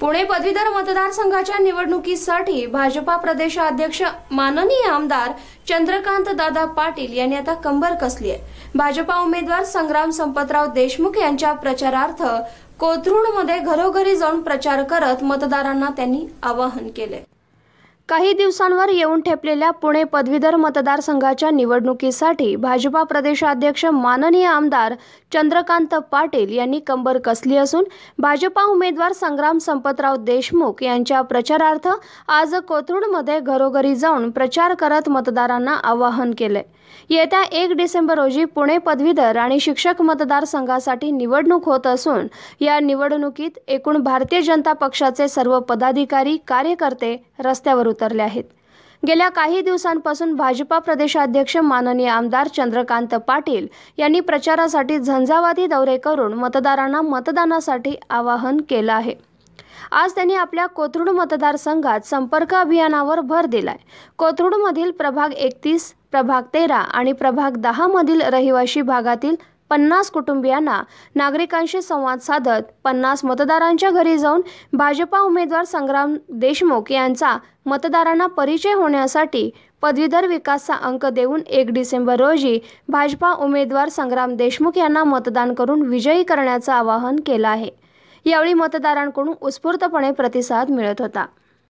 पुणे पदवीधर मतदारसंघाच्या निवडणुकीसाठी भाजपा प्रदेशाध्यक्ष माननीय आमदार चंद्रकांत दादा पाटील यांनी आता कंबर कसली आहे भाजपा उमेदवार संग्राम संपतराव देशमुख यांच्या प्रचारार्थ कोथरूडमध्ये घरोघरी जाऊन प्रचार करत मतदारांना त्यांनी आवाहन केले काही दिवसांवर येऊन ठेपलेल्या पुणे पदवीधर मतदारसंघाच्या निवडणुकीसाठी भाजपा प्रदेशाध्यक्ष माननीय आमदार चंद्रकांत पाटील यांनी कंबर कसली असून भाजपा उमेदवार संग्राम संपतराव देशमुख यांच्या प्रचारार्थ आज कोथरूडमध्ये घरोघरी जाऊन प्रचार करत मतदारांना आवाहन केले येत्या एक डिसेंबर रोजी पुणे पदवीधर आणि शिक्षक मतदारसंघासाठी निवडणूक होत असून या निवडणुकीत एकूण भारतीय जनता पक्षाचे सर्व पदाधिकारी कार्यकर्ते रस्त्यावर उतरले आहेत गेल्या काही दिवसांपासून भाजपा प्रदेशाध्यक्ष माननीय आमदार चंद्रकांत पाटील यांनी प्रचारासाठी झंझावाती दौरे करून मतदारांना मतदानासाठी आवाहन केलं आहे आज त्यांनी आपल्या कोथरूड मतदारसंघात संपर्क अभियानावर भर दिलाय कोथरूडमधील प्रभाग एकतीस प्रभाग तेरा आणि प्रभाग मधील रहिवाशी भागातील पन्नास कुटुंबियांना नागरिकांशी संवाद साधत पन्नास मतदारांच्या घरी जाऊन भाजपा उमेदवार संग्राम देशमुख यांचा मतदारांना परिचय होण्यासाठी पदवीधर विकासचा अंक देऊन एक डिसेंबर रोजी भाजपा उमेदवार संग्राम देशमुख यांना मतदान करून विजयी करण्याचं आवाहन केलं आहे यावेळी मतदारांकडून उत्स्फूर्तपणे प्रतिसाद मिळत होता